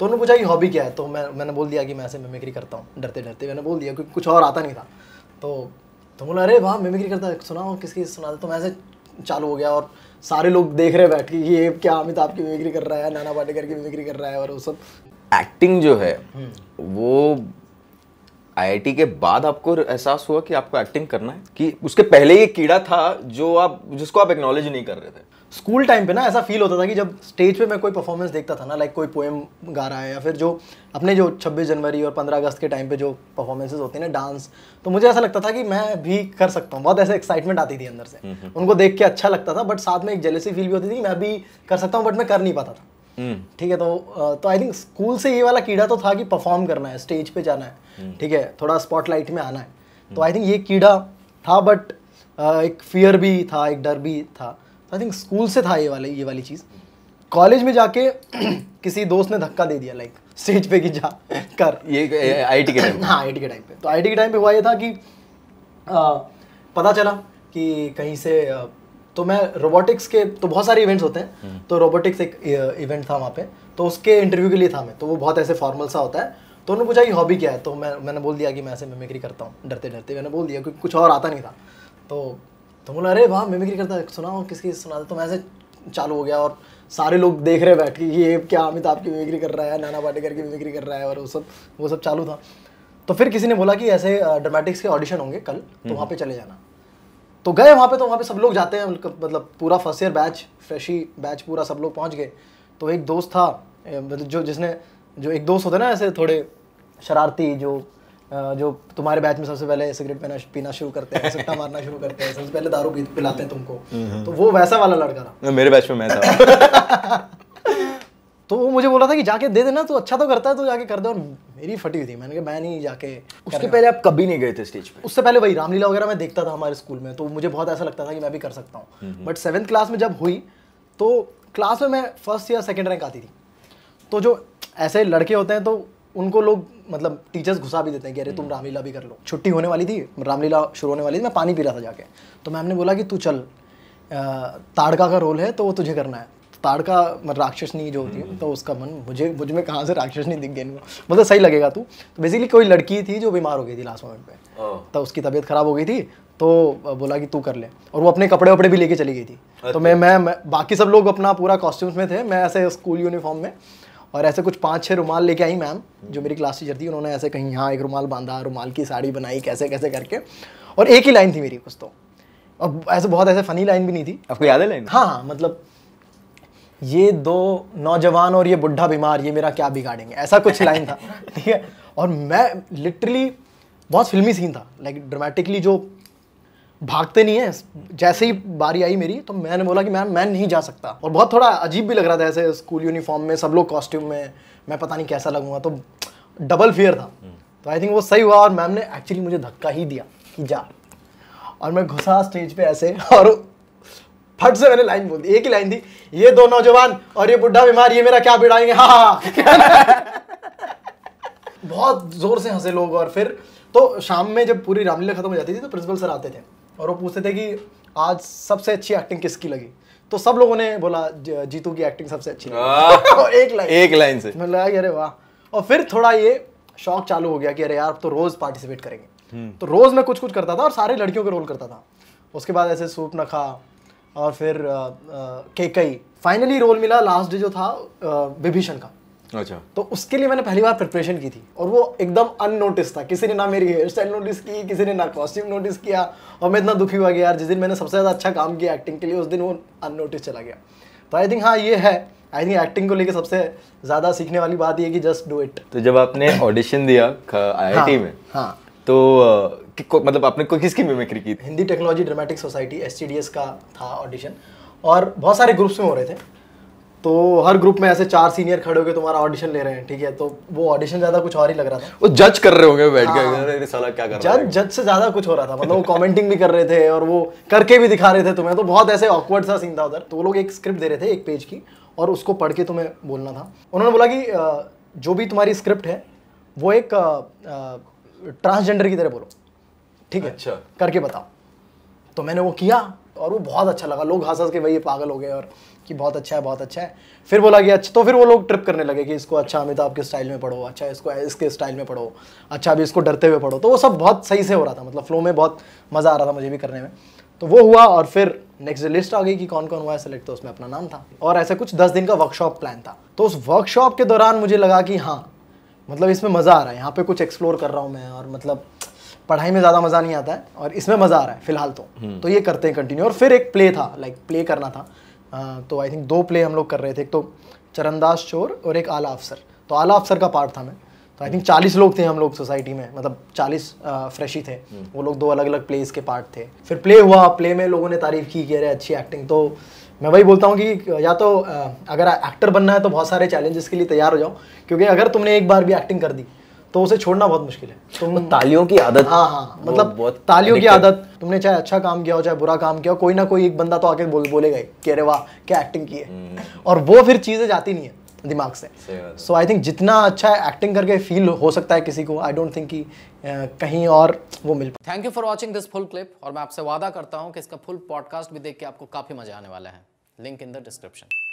तो उन्होंने पूछा कि हॉबी क्या है तो मैं मैंने बोल दिया कि मैं ऐसे मेमिक्री करता हूँ डरते डरते मैंने बोल दिया क्योंकि कुछ और आता नहीं था तो तो बोला अरे वाह मेमिक्री करता है सुनाओ किसकी सुना तो मैं ऐसे चालू हो गया और सारे लोग देख रहे बैठ के ये क्या अमित आपकी मेमिक्री कर रहा है नाना पाटेकर की मेमिक्री कर रहा है और वो सब एक्टिंग जो है हम्म। वो आईआईटी के बाद आपको एहसास हुआ कि आपको एक्टिंग करना है कि उसके पहले ये कीड़ा था जो आप जिसको आप एक्नॉलेज नहीं कर रहे थे स्कूल टाइम पे ना ऐसा फील होता था कि जब स्टेज पे मैं कोई परफॉर्मेंस देखता था ना लाइक कोई पोएम गा रहा है या फिर जो अपने जो 26 जनवरी और 15 अगस्त के टाइम पे जो परफॉर्मेंसेज होते हैं ना डांस तो मुझे ऐसा लगता था कि मैं भी कर सकता हूँ बहुत ऐसे एक्साइटमेंट आती थी अंदर से उनको देख के अच्छा लगता था बट साथ में एक जेलेसी फील भी होती थी कि मैं भी कर सकता हूँ बट मैं कर नहीं पाता था हम्म। ठीक है तो तो आई थिंक स्कूल से ये वाला कीड़ा तो था कि परफॉर्म करना है स्टेज पे जाना है हम्म। ठीक है थोड़ा स्पॉटलाइट में आना है तो आई हम्म। थिंक ये कीड़ा था बट एक फियर भी था एक डर भी था आई थिंक स्कूल से था ये वाले ये वाली चीज़ कॉलेज में जाके किसी दोस्त ने धक्का दे दिया लाइक स्टेज पे कि जा कर ये आईटी के टाइम हाँ आईटी के टाइम पे तो आईटी के टाइम पे हुआ ये था कि आ, पता चला कि कहीं से तो मैं रोबोटिक्स के तो बहुत सारे इवेंट्स होते हैं हम्म। तो रोबोटिक्स एक इवेंट था वहाँ पे तो उसके इंटरव्यू के लिए था मैं तो वो बहुत ऐसे फॉर्मल सा होता है तो उन्होंने पूछा कि हॉबी क्या है तो मैं मैंने बोल दिया कि मैं ऐसे मेमिक्री करता हूँ डरते डरते मैंने बोल दिया क्योंकि कुछ और आता नहीं था तो तो बोला अरे वहाँ मिमिक्री करता है सुनाओ किसकी सुना तो मैं ऐसे चालू हो गया और सारे लोग देख रहे बैठ के ये क्या अमित आपकी मिमिक्री कर रहा है नाना पाटेकर की मिमिक्री कर रहा है और वो सब वो सब चालू था तो फिर किसी ने बोला कि ऐसे ड्रामेटिक्स के ऑडिशन होंगे कल तो वहाँ हम्म। पे चले जाना तो गए वहाँ पे तो वहाँ पे सब लोग जाते हैं मतलब पूरा first year batch freshie batch पूरा सब लोग पहुँच गए तो एक दोस्त था मतलब जो जिसने जो एक दोस्त होते ना ऐसे थोड़े शरारती जो जो तुम्हारे बैच में सबसे पहले सिगरेट पीना पीना शुरू करते हैं सट्टा मारना शुरू करते हैं सबसे पहले दारू पिलाते हैं तुमको तो वो वैसा वाला लड़का था मेरे बैच में मैं था तो वो मुझे बोला था कि जाके दे देना तो अच्छा तो करता है तो जाके कर दे और मेरी फटी हुई थी मैंने कहा मैं नहीं जाके उसके पहले आप कभी नहीं गए थे स्टेज पे उससे पहले वही रामलीला वगैरह मैं देखता था हमारे स्कूल में तो मुझे बहुत ऐसा लगता था कि मैं भी कर सकता हूँ बट सेवन्थ क्लास में जब हुई तो क्लास में मैं फर्स्ट या सेकेंड रैंक आती थी तो जो ऐसे लड़के होते हैं तो उनको लोग मतलब टीचर्स घुसा भी देते हैं कि अरे तुम हम्म। रामलीला भी कर लो छुट्टी होने वाली थी रामलीला शुरू होने वाली थी मैं पानी पी रहा था जाके तो मैम ने बोला कि तू चल ताड़का का रोल है तो वो तुझे करना है ताड़का मतलब, राक्षसनी जो होती है हम्म। तो उसका मन मुझे मुझ में कहाँ से राक्षसनी दिख गई मतलब सही लगेगा तू तो बेसिकली कोई लड़की थी जो बीमार हो गई थी लास्ट मोमेंट पे तो उसकी तबीयत खराब हो गई थी तो बोला कि तू कर ले और वो अपने कपड़े वपड़े भी लेके चली गई थी तो अच्छा। मैं मैं बाकी सब लोग अपना पूरा कॉस्ट्यूम्स में थे मैं ऐसे स्कूल यूनिफॉर्म में और ऐसे कुछ पाँच छः रुमाल लेके आई मैम जो मेरी क्लास टीचर थी उन्होंने ऐसे कहीं यहाँ एक रुमाल बांधा रुमाल की साड़ी बनाई कैसे कैसे करके और एक ही लाइन थी मेरी कुछ तो और ऐसे बहुत ऐसे फ़नी लाइन भी नहीं थी आपको याद है लाइन हाँ हाँ मतलब ये दो नौजवान और ये बुढ़ा बीमार ये मेरा क्या बिगाड़ेंगे ऐसा कुछ लाइन था ठीक है और मैं लिटरली बहुत फिल्मी सीन था लाइक ड्रामेटिकली जो भागते नहीं है जैसे ही बारी आई मेरी तो मैंने बोला कि मैम मैं नहीं जा सकता और बहुत थोड़ा अजीब भी लग रहा था ऐसे स्कूल यूनिफॉर्म में सब लोग कॉस्ट्यूम में मैं पता नहीं कैसा लगूंगा तो डबल फियर था हम्म। तो आई थिंक वो सही हुआ और मैम ने एक्चुअली मुझे धक्का ही दिया कि जा और मैं घुसा स्टेज पे ऐसे और फट से मैंने लाइन बोल दी एक ही लाइन थी ये दो नौजवान और ये बुढ़ा बीमार ये मेरा क्या बिड़ाएंगे हाँ हाँ, हाँ। बहुत जोर से हंसे लोग और फिर तो शाम में जब पूरी रामलीला खत्म हो जाती थी तो प्रिंसिपल सर आते थे और वो पूछते थे कि आज सबसे अच्छी एक्टिंग किसकी लगी तो सब लोगों ने बोला जीतू की एक्टिंग सबसे अच्छी हाँ। एक लाइन एक लाइन से मैं लगा अरे वाह और फिर थोड़ा ये शौक चालू हो गया कि अरे यार तो रोज़ पार्टिसिपेट करेंगे हम्म। तो रोज़ मैं कुछ कुछ करता था और सारे लड़कियों के रोल करता था उसके बाद ऐसे सूप नखा और फिर केकई फाइनली रोल मिला लास्ट डे जो था विभीषण का अच्छा तो उसके लिए मैंने पहली बार प्रिपरेशन की थी और वो एकदम अननोटिस था किसी ने ना मेरी हेयर स्टाइल नोटिस की किसी ने ना कॉस्ट्यूम नोटिस किया और मैं इतना दुखी हुआ कि यार जिस दिन मैंने सबसे ज़्यादा अच्छा काम किया एक्टिंग के लिए उस दिन वो अननोटिस चला गया तो आई थिंक हाँ ये है आई थिंक एक्टिंग को लेकर सबसे ज़्यादा सीखने वाली बात ये कि जस्ट डू इट तो जब आपने ऑडिशन दिया आई हाँ, में हाँ तो मतलब आपने को किसकी मिमिक्री की हिंदी टेक्नोलॉजी ड्रामेटिक सोसाइटी एस का था ऑडिशन और बहुत सारे ग्रुप्स में हो रहे थे तो हर ग्रुप में ऐसे चार सीनियर खड़े होकर तुम्हारा ऑडिशन ले रहे हैं ठीक है तो वो ऑडिशन ज्यादा कुछ और ही लग रहा था वो जज कर रहे होंगे बैठ के हाँ। साला क्या कर जज जज से ज्यादा कुछ हो रहा था मतलब वो कॉमेंटिंग भी कर रहे थे और वो करके भी दिखा रहे थे तुम्हें तो बहुत ऐसे ऑकवर्ड सा सीन था उधर तो वो लोग एक स्क्रिप्ट दे रहे थे एक पेज की और उसको पढ़ के तुम्हें बोलना था उन्होंने बोला कि जो भी तुम्हारी स्क्रिप्ट है वो एक ट्रांसजेंडर की तरह बोलो ठीक है अच्छा करके बताओ तो मैंने वो किया और वो बहुत अच्छा लगा लोग हंस हंस के ये पागल हो गए और कि बहुत अच्छा है बहुत अच्छा है फिर बोला कि अच्छा तो फिर वो लोग ट्रिप करने लगे कि इसको अच्छा अमिताभ के स्टाइल में पढ़ो अच्छा इसको इसके स्टाइल में पढ़ो अच्छा अभी इसको डरते हुए पढ़ो तो वो सब बहुत सही से हो रहा था मतलब फ्लो में बहुत मज़ा आ रहा था मुझे भी करने में तो वो हुआ और फिर नेक्स्ट लिस्ट आ गई कि कौन कौन हुआ है सेलेक्ट तो उसमें अपना नाम था और ऐसे कुछ दस दिन का वर्कशॉप प्लान था तो उस वर्कशॉप के दौरान मुझे लगा कि हाँ मतलब इसमें मज़ा आ रहा है यहाँ पे कुछ एक्सप्लोर कर रहा हूँ मैं और मतलब पढ़ाई में ज़्यादा मज़ा नहीं आता है और इसमें मज़ा आ रहा है फिलहाल तो हम्म। तो ये करते हैं कंटिन्यू और फिर एक प्ले था लाइक प्ले करना था तो आई थिंक दो प्ले हम लोग कर रहे थे एक तो चरणदास चोर और एक आला अफसर तो आला अफसर का पार्ट था मैं तो आई थिंक चालीस लोग थे हम लोग सोसाइटी में मतलब चालीस फ्रेशी थे हम्म। वो लोग दो अलग अलग प्लेस के पार्ट थे फिर प्ले हुआ प्ले में लोगों ने तारीफ़ की कह रहे अच्छी एक्टिंग तो मैं वही बोलता हूँ कि या तो अगर एक्टर बनना है तो बहुत सारे चैलेंजेस के लिए तैयार हो जाओ क्योंकि अगर तुमने एक बार भी एक्टिंग कर दी तो उसे छोड़ना बहुत मुश्किल है तुम तालियों की आदत हाँ हाँ मतलब बहुत तालियों की आदत तुमने चाहे अच्छा काम किया हो चाहे बुरा काम किया हो कोई ना कोई एक बंदा तो आके बोल बोलेगा कि अरे वाह क्या एक्टिंग की है हम्म। और वो फिर चीज़ें जाती नहीं है दिमाग से सो आई थिंक जितना अच्छा एक्टिंग करके फील हो सकता है किसी को आई डोंट थिंक कि कहीं और वो मिल पाए thank you for watching this full clip और मैं आपसे वादा करता हूँ कि इसका फुल पॉडकास्ट भी देख के आपको काफ़ी मजा आने वाला है लिंक इन द डिस्क्रिप्शन